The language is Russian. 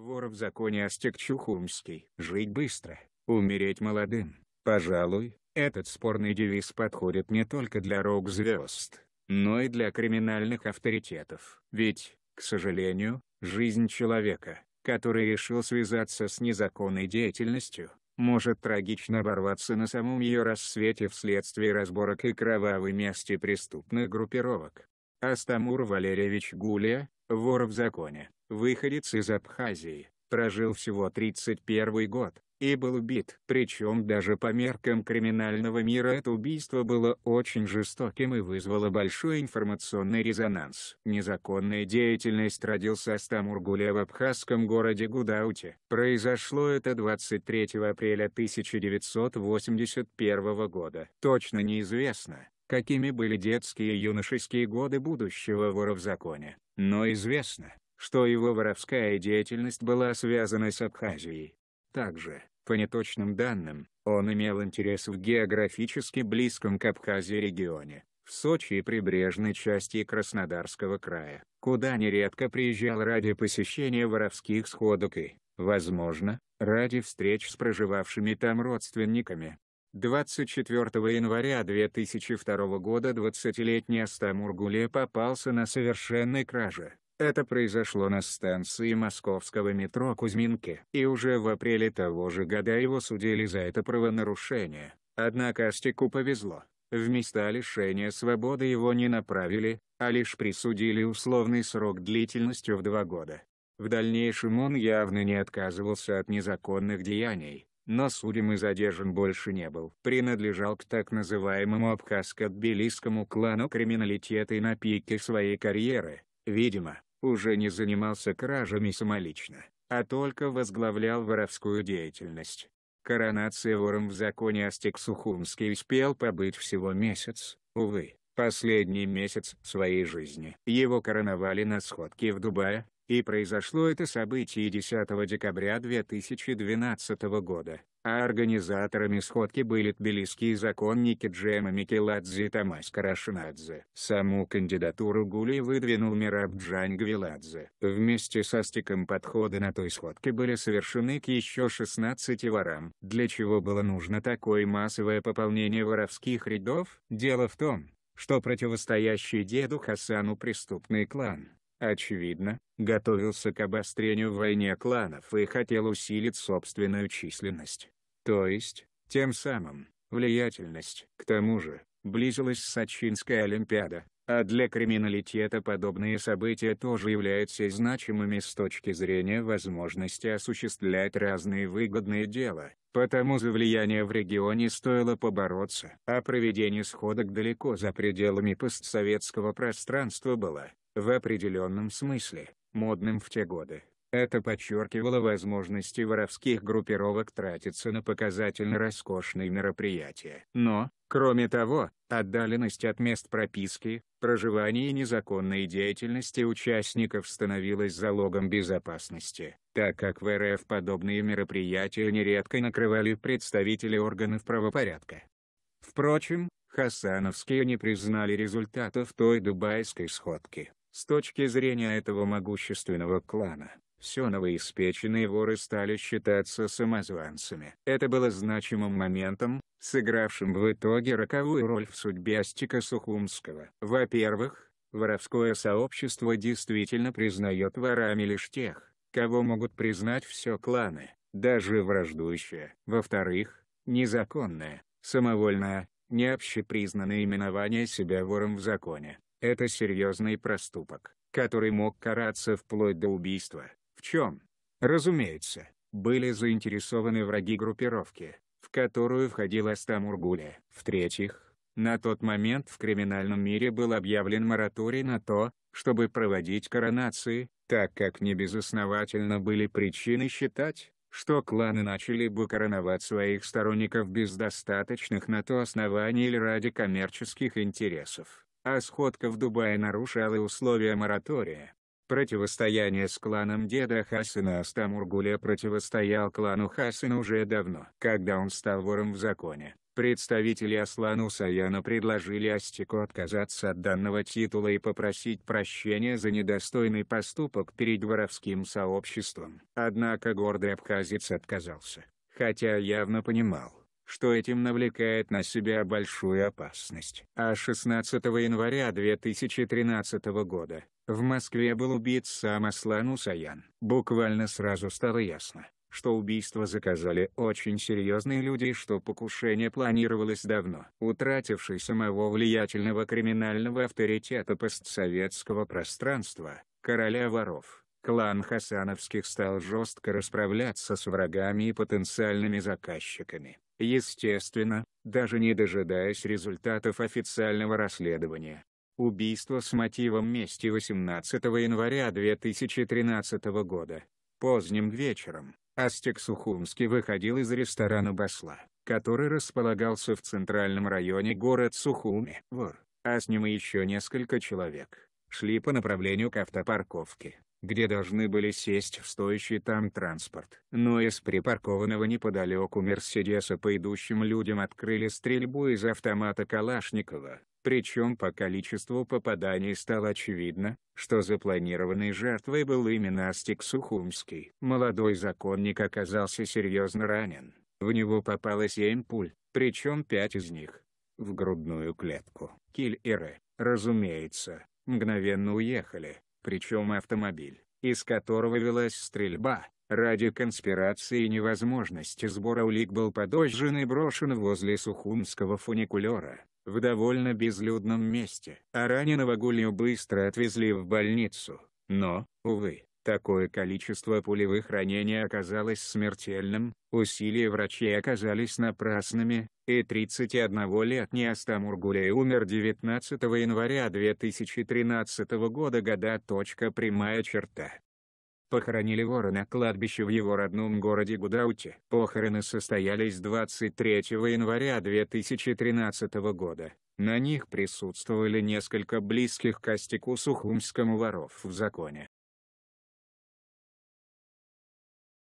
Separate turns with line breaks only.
Вор в законе Остек Чухумский. Жить быстро, умереть молодым. Пожалуй, этот спорный девиз подходит не только для рок-звезд, но и для криминальных авторитетов. Ведь, к сожалению, жизнь человека, который решил связаться с незаконной деятельностью, может трагично оборваться на самом ее рассвете вследствие разборок и кровавой мести преступных группировок. Астамур Валерьевич Гуля, Вор в законе, выходец из Абхазии, прожил всего 31 год, и был убит. Причем даже по меркам криминального мира это убийство было очень жестоким и вызвало большой информационный резонанс. Незаконная деятельность родился Астамур в абхазском городе Гудауте. Произошло это 23 апреля 1981 года. Точно неизвестно, какими были детские и юношеские годы будущего вора в законе, но известно, что его воровская деятельность была связана с Абхазией. Также, по неточным данным, он имел интерес в географически близком к Абхазии регионе, в Сочи и прибрежной части Краснодарского края, куда нередко приезжал ради посещения воровских сходок и, возможно, ради встреч с проживавшими там родственниками. 24 января 2002 года 20-летний Астамур Гуле попался на совершенной краже. Это произошло на станции московского метро Кузьминки. И уже в апреле того же года его судили за это правонарушение. Однако Астику повезло. В места лишения свободы его не направили, а лишь присудили условный срок длительностью в два года. В дальнейшем он явно не отказывался от незаконных деяний но судим и задержан больше не был. Принадлежал к так называемому абхазско-тбилисскому клану криминалитета и на пике своей карьеры, видимо, уже не занимался кражами самолично, а только возглавлял воровскую деятельность. Коронация вором в законе Астик успел побыть всего месяц, увы, последний месяц своей жизни. Его короновали на сходке в Дубае, и произошло это событие 10 декабря 2012 года, а организаторами сходки были тбилисские законники Джема Микеладзе и Тамас Карашинадзе. Саму кандидатуру Гули выдвинул Мираб Джангвиладзе. Вместе со стиком подходы на той сходке были совершены к еще 16 ворам. Для чего было нужно такое массовое пополнение воровских рядов? Дело в том, что противостоящий деду Хасану преступный клан очевидно, готовился к обострению в войне кланов и хотел усилить собственную численность. То есть, тем самым, влиятельность. К тому же, близилась Сочинская Олимпиада, а для криминалитета подобные события тоже являются значимыми с точки зрения возможности осуществлять разные выгодные дела, потому за влияние в регионе стоило побороться. А проведение сходок далеко за пределами постсоветского пространства было, в определенном смысле, модным в те годы. Это подчеркивало возможности воровских группировок тратиться на показательно роскошные мероприятия. Но, кроме того, отдаленность от мест прописки, проживания и незаконной деятельности участников становилась залогом безопасности, так как в РФ подобные мероприятия нередко накрывали представители органов правопорядка. Впрочем, хасановские не признали результатов той дубайской сходки. С точки зрения этого могущественного клана, все новоиспеченные воры стали считаться самозванцами. Это было значимым моментом, сыгравшим в итоге роковую роль в судьбе Астика Сухумского. Во-первых, воровское сообщество действительно признает ворами лишь тех, кого могут признать все кланы, даже враждующие. Во-вторых, незаконное, самовольное, необщепризнанное именование себя вором в законе это серьезный проступок, который мог караться вплоть до убийства, в чем, разумеется, были заинтересованы враги группировки, в которую входил Астам В-третьих, на тот момент в криминальном мире был объявлен мораторий на то, чтобы проводить коронации, так как небезосновательно были причины считать, что кланы начали бы короновать своих сторонников без достаточных на то оснований или ради коммерческих интересов а сходка в Дубае нарушала условия моратория. Противостояние с кланом деда Хасана Астамургуля противостоял клану Хасана уже давно. Когда он стал вором в законе, представители Аслану Саяна предложили Астику отказаться от данного титула и попросить прощения за недостойный поступок перед воровским сообществом. Однако гордый абхазец отказался, хотя явно понимал, что этим навлекает на себя большую опасность. А 16 января 2013 года в Москве был убит сам Аслан Усаян. Буквально сразу стало ясно, что убийство заказали очень серьезные люди и что покушение планировалось давно. Утративший самого влиятельного криминального авторитета постсоветского пространства, короля воров, клан Хасановских стал жестко расправляться с врагами и потенциальными заказчиками. Естественно, даже не дожидаясь результатов официального расследования. Убийство с мотивом мести 18 января 2013 года. Поздним вечером, Астик Сухумский выходил из ресторана «Басла», который располагался в центральном районе город Сухуми, вор, а с ним и еще несколько человек шли по направлению к автопарковке, где должны были сесть в стоящий там транспорт. Но из припаркованного неподалеку Мерседеса по идущим людям открыли стрельбу из автомата Калашникова. Причем по количеству попаданий стало очевидно, что запланированной жертвой был именно Астик Сухумский. Молодой законник оказался серьезно ранен. В него попало семь пуль, причем пять из них в грудную клетку. Киль Эре, разумеется, мгновенно уехали, причем автомобиль, из которого велась стрельба, ради конспирации и невозможности сбора улик был подожжен и брошен возле Сухумского фуникулера, в довольно безлюдном месте. А раненого Гулью быстро отвезли в больницу, но, увы, Такое количество пулевых ранений оказалось смертельным, усилия врачей оказались напрасными, и 31-летний Астамур Гулей умер 19 января 2013 года года. Точка прямая черта. Похоронили вора на кладбище в его родном городе Гудауте. Похороны состоялись 23 января 2013 года. На них присутствовали несколько близких к Астику Сухумскому воров в законе.